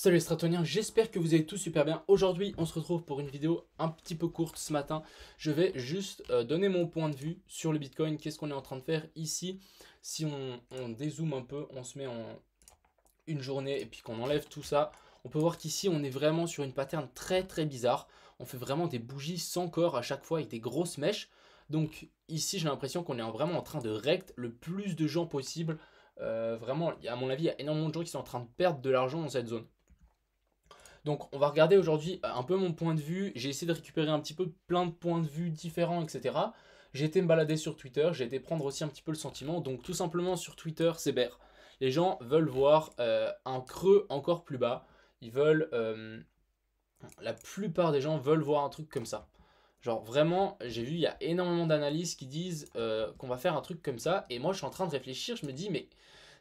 Salut les Stratoniens, j'espère que vous allez tous super bien. Aujourd'hui, on se retrouve pour une vidéo un petit peu courte ce matin. Je vais juste euh, donner mon point de vue sur le Bitcoin, qu'est-ce qu'on est en train de faire ici. Si on, dézoome un peu, on se met en une journée et puis qu'on enlève tout ça, on peut voir qu'ici, on est vraiment sur une pattern très très bizarre. On fait vraiment des bougies sans corps à chaque fois avec des grosses mèches. Donc ici, j'ai l'impression qu'on est vraiment en train de recte le plus de gens possible. Euh, vraiment, à mon avis, il y a énormément de gens qui sont en train de perdre de l'argent dans cette zone. Donc on va regarder aujourd'hui euh, un peu mon point de vue. J'ai essayé de récupérer un petit peu plein de points de vue différents, etc. J'ai été me balader sur Twitter, j'ai été prendre aussi un petit peu le sentiment. Donc tout simplement sur Twitter, c'est Ber. Les gens veulent voir euh, un creux encore plus bas. Ils veulent... Euh, la plupart des gens veulent voir un truc comme ça. Genre vraiment, j'ai vu, il y a énormément d'analyses qui disent qu'on va faire un truc comme ça. Et moi, je suis en train de réfléchir, je me dis, mais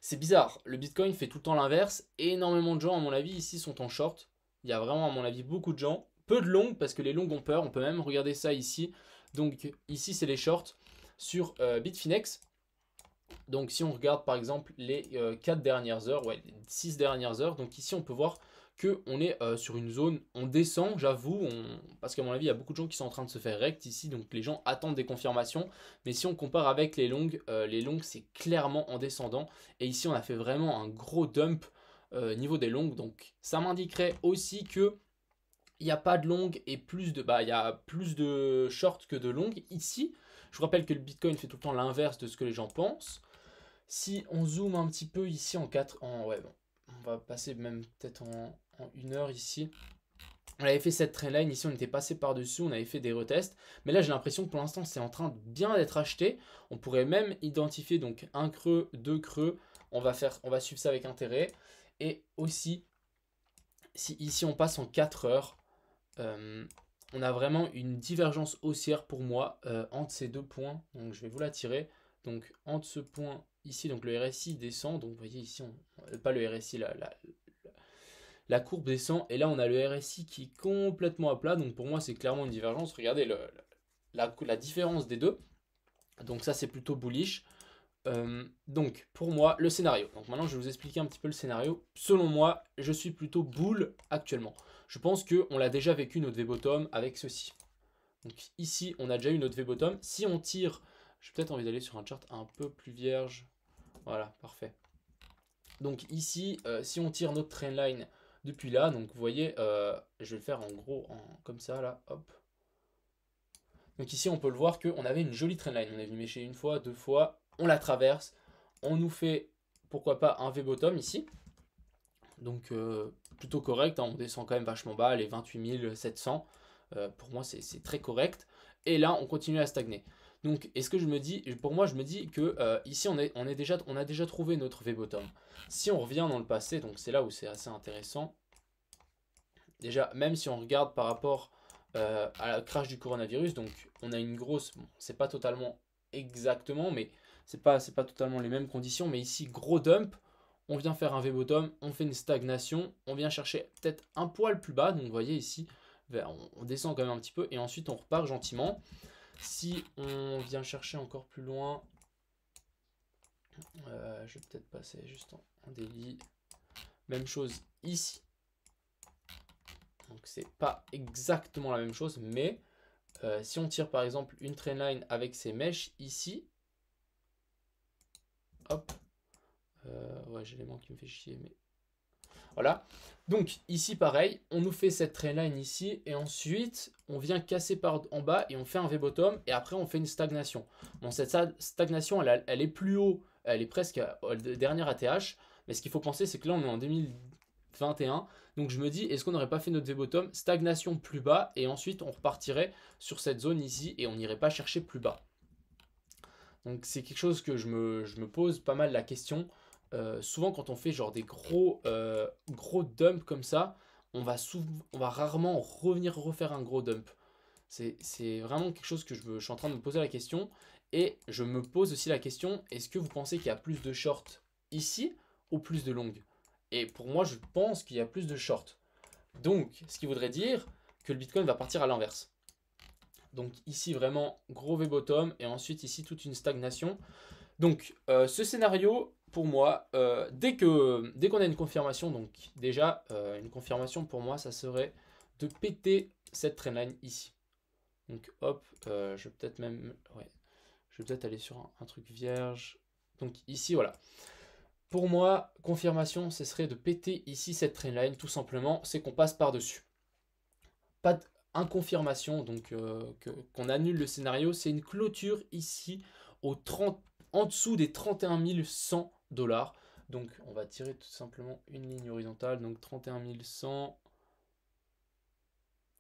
c'est bizarre. Le Bitcoin fait tout le temps l'inverse. Énormément de gens, à mon avis, ici sont en short. Il y a vraiment, à mon avis, beaucoup de gens. Peu de longues, parce que les longues ont peur. On peut même regarder ça ici. Donc ici, c'est les shorts sur euh, Bitfinex. Donc si on regarde par exemple les 4 euh, dernières heures, ouais, les 6 dernières heures, donc ici on peut voir que on est euh, sur une zone, on descend, j'avoue, parce qu'à mon avis, il y a beaucoup de gens qui sont en train de se faire rect ici, donc les gens attendent des confirmations. Mais si on compare avec les longues, les longues, c'est clairement en descendant. Et ici, on a fait vraiment un gros dump euh, niveau des longues. Donc ça m'indiquerait aussi que il n'y a pas de longues et plus de bah il y a plus de shorts que de longues ici. Je vous rappelle que le Bitcoin fait tout le temps l'inverse de ce que les gens pensent. Si on zoome un petit peu ici en 4 en ouais bon, on va passer même peut-être en, une heure ici. On avait fait cette trendline, ici on était passé par-dessus, on avait fait des retests. Mais là j'ai l'impression que pour l'instant c'est en train de bien d'être acheté. On pourrait même identifier donc un creux, deux creux. On va, faire, on va suivre ça avec intérêt. Et aussi, si ici on passe en 4 heures, euh, on a vraiment une divergence haussière pour moi euh, entre ces deux points. Donc je vais vous la tirer. Donc entre ce point ici, donc le RSI descend. Donc vous voyez ici, euh, pas le RSI, la, courbe descend. Et là on a le RSI qui est complètement à plat. Donc pour moi c'est clairement une divergence. Regardez la, différence des deux. Donc ça c'est plutôt bullish. Euh, donc, pour moi, le scénario. Donc maintenant, je vais vous expliquer un petit peu le scénario. Selon moi, je suis plutôt boule actuellement. Je pense qu'on l'a déjà vécu, notre V-bottom, avec ceci. Donc ici, on a déjà eu notre V-bottom. Si on tire, j'ai peut-être envie d'aller sur un chart un peu plus vierge. Voilà, parfait. Donc ici, euh, si on tire notre line depuis là, donc vous voyez, euh, je vais le faire en gros, en, comme ça, là, hop. Donc ici, on peut le voir qu'on avait une jolie trendline. On avait mes méché une fois, deux fois, on la traverse, on nous fait pourquoi pas un V-bottom ici. Donc euh, plutôt correct, hein, on descend quand même vachement bas, les 28 700. Euh, pour moi, c'est très correct. Et là, on continue à stagner. Donc, est-ce que je me dis, pour moi, je me dis que euh, ici, on, est, déjà, on a déjà trouvé notre V-bottom. Si on revient dans le passé, donc c'est là où c'est assez intéressant. Déjà, même si on regarde par rapport à la crash du coronavirus, donc on a une grosse, bon, c'est pas totalement exactement, mais c'est pas, pas totalement les mêmes conditions, mais ici, gros dump, on vient faire un v bottom, on fait une stagnation, on vient chercher peut-être un poil plus bas, donc vous voyez ici, on descend quand même un petit peu, et ensuite on repart gentiment. Si on vient chercher encore plus loin, euh, je vais peut-être passer juste en, délit. Même chose ici. Donc c'est pas exactement la même chose, mais euh, si on tire par exemple une train line avec ses mèches ici, Hop. Euh, ouais, j'ai les mains qui me fait chier, mais... Voilà. Donc, ici, pareil, on nous fait cette train line ici, et ensuite, on vient casser par en bas, et on fait un V-bottom, et après, on fait une stagnation. Bon, cette stagnation, elle, est plus haut, elle est presque à, dernière ATH, mais ce qu'il faut penser, c'est que là, on est en 2021, donc je me dis, est-ce qu'on n'aurait pas fait notre V-bottom, stagnation plus bas, et ensuite, on repartirait sur cette zone ici, et on n'irait pas chercher plus bas. Donc c'est quelque chose que je me, je me, pose pas mal la question. Euh, souvent quand on fait genre des gros, euh, gros dumps comme ça, on va, on va rarement revenir refaire un gros dump. C'est vraiment quelque chose que je, suis en train de me poser la question. Et je me pose aussi la question, est-ce que vous pensez qu'il y a plus de shorts ici ou plus de longues Et pour moi, je pense qu'il y a plus de shorts. Donc, ce qui voudrait dire que le Bitcoin va partir à l'inverse. Donc ici vraiment gros V-bottom et ensuite ici toute une stagnation. Donc euh, ce scénario pour moi, euh, dès que dès qu'on a une confirmation, donc déjà euh, une confirmation pour moi ça serait de péter cette trendline ici. Donc hop, je vais peut-être même, ouais, je vais peut-être aller sur un, truc vierge. Donc ici voilà. Pour moi, confirmation, ce serait de péter ici cette trendline tout simplement, c'est qu'on passe par-dessus. Pas de, confirmation donc euh, qu'on annule le scénario. C'est une clôture ici au 30, en dessous des 31 100 dollars. Donc on va tirer tout simplement une ligne horizontale, donc 31 100.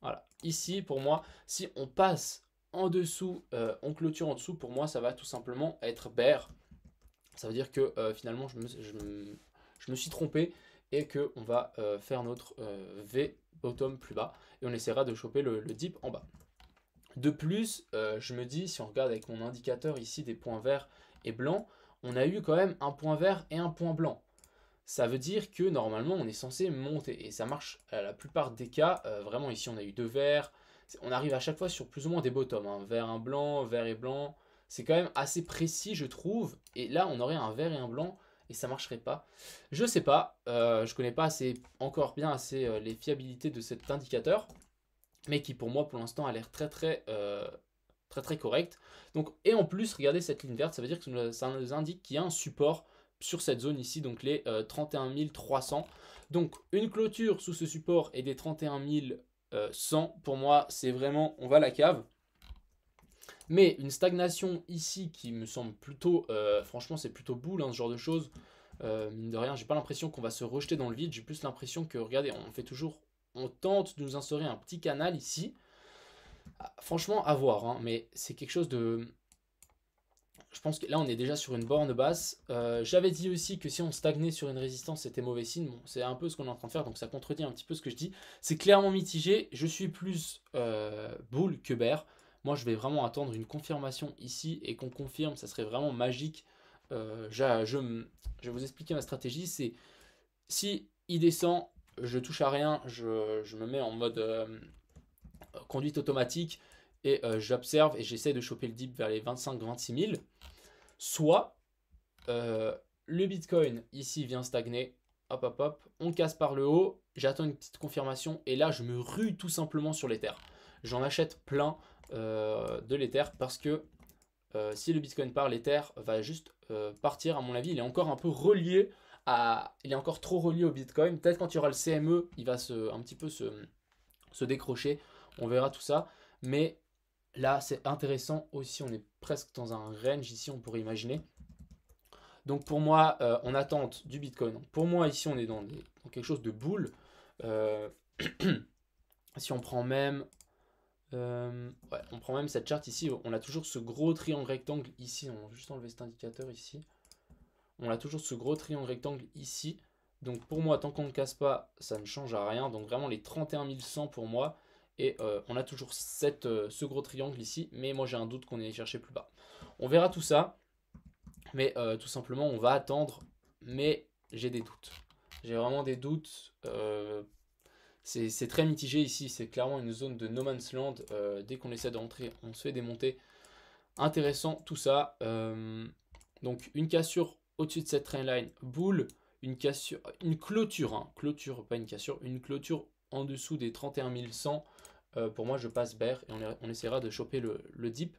Voilà, ici pour moi, si on passe en dessous, en euh, clôture en dessous, pour moi ça va tout simplement être bear. Ça veut dire que euh, finalement je je, je me, suis trompé et que on va faire notre V bottom plus bas, et on essaiera de choper le, dip en bas. De plus, euh, je me dis, si on regarde avec mon indicateur ici des points verts et blancs, on a eu quand même un point vert et un point blanc. Ça veut dire que normalement, on est censé monter, et ça marche à euh, la plupart des cas. Euh, vraiment, ici, on a eu deux verts, on arrive à chaque fois sur plus ou moins des bottoms, un hein. vert, un blanc, vert et blanc. C'est quand même assez précis, je trouve, et là, on aurait un vert et un blanc et ça marcherait pas. Je sais pas, je euh, je connais pas assez, encore bien assez euh, les fiabilités de cet indicateur, mais qui pour moi pour l'instant a l'air très très euh, très très correct. Donc et en plus regardez cette ligne verte, ça veut dire que ça nous indique qu'il y a un support sur cette zone ici, donc les 31 300. Donc une clôture sous ce support et des 31 100 pour moi c'est vraiment on va à la cave. Mais une stagnation ici qui me semble plutôt, euh, franchement c'est plutôt boule hein, ce genre de choses. Euh, mine de rien, j'ai pas l'impression qu'on va se rejeter dans le vide, j'ai plus l'impression que, regardez, on fait toujours, on tente de nous instaurer un petit canal ici. Ah, franchement, à voir, hein, mais c'est quelque chose de... Je pense que là, on est déjà sur une borne basse. Euh, j'avais dit aussi que si on stagnait sur une résistance, c'était mauvais signe. c'est un peu ce qu'on est en train de faire, donc ça contredit un petit peu ce que je dis. C'est clairement mitigé. Je suis plus boule que bear. Moi, je vais vraiment attendre une confirmation ici et qu'on confirme, ça serait vraiment magique. Euh, je, vais vous expliquer ma stratégie. C'est si il descend, je touche à rien, je, me mets en mode euh, conduite automatique et euh, j'observe et j'essaie de choper le dip vers les 25-26 000. Soit le Bitcoin ici vient stagner, hop hop hop, on casse par le haut, j'attends une petite confirmation et là je me rue tout simplement sur les terres j'en achète plein euh, de l'Ether parce que euh, si le Bitcoin part, l'Ether va juste euh, partir. À mon avis, il est encore un peu relié à, il est encore trop relié au Bitcoin. Peut-être quand il y aura le CME, il va se, un petit peu se, se décrocher. On verra tout ça. Mais là, c'est intéressant aussi. On est presque dans un range ici, on pourrait imaginer. Donc pour moi, on en attente du Bitcoin, pour moi ici, on est dans, dans quelque chose de boule. si on prend même euh, ouais, on prend même cette charte ici, on a toujours ce gros triangle rectangle ici, on va juste enlever cet indicateur ici. On a toujours ce gros triangle rectangle ici. Donc pour moi, tant qu'on ne casse pas, ça ne change à rien. Donc vraiment les 31 100 pour moi. Et euh, on a toujours cette, euh, ce gros triangle ici, mais moi j'ai un doute qu'on ait chercher plus bas. On verra tout ça, mais tout simplement on va attendre, mais j'ai des doutes. J'ai vraiment des doutes c'est très mitigé ici, c'est clairement une zone de no man's land. Euh, dès qu'on essaie d'entrer, on se fait démonter. Intéressant tout ça. Euh, donc une cassure au-dessus de cette train line, boule, une cassure, une clôture, hein. clôture, pas une cassure, une clôture en dessous des 31 100. Euh, pour moi, je passe bear et on, essaiera de choper le, le, dip,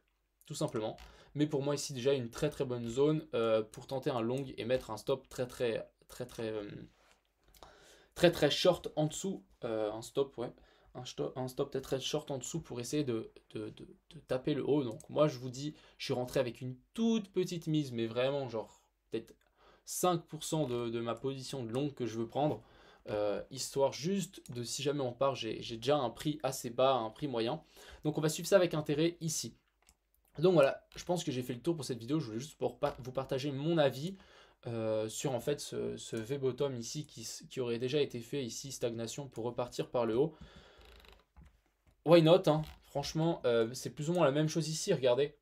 tout simplement. Mais pour moi, ici, déjà, une très très bonne zone pour tenter un long et mettre un stop très très très... très très très short en dessous, euh, un stop, ouais, un, stop, un stop très très short en dessous pour essayer de, taper le haut. Donc moi je vous dis, je suis rentré avec une toute petite mise, mais vraiment genre peut-être 5% de, ma position de longue que je veux prendre, euh, histoire juste de si jamais on part, j'ai déjà un prix assez bas, un prix moyen. Donc on va suivre ça avec intérêt ici. Donc voilà, je pense que j'ai fait le tour pour cette vidéo, je voulais juste pour vous partager mon avis. Euh, sur en fait ce, V bottom ici qui, aurait déjà été fait ici stagnation pour repartir par le haut. Why not hein? Franchement, euh, c'est plus ou moins la même chose ici, regardez.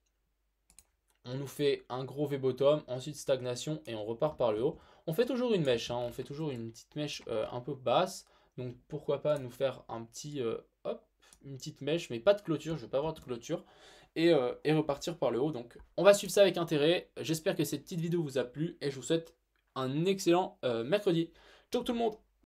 On nous fait un gros V bottom, ensuite stagnation et on repart par le haut. On fait toujours une mèche, hein, on fait toujours une petite mèche euh, un peu basse. Donc pourquoi pas nous faire un petit hop, une petite mèche, mais pas de clôture, je ne veux pas avoir de clôture. Euh, et, repartir par le haut. Donc on va suivre ça avec intérêt. J'espère que cette petite vidéo vous a plu et je vous souhaite un excellent euh, mercredi. Ciao tout le monde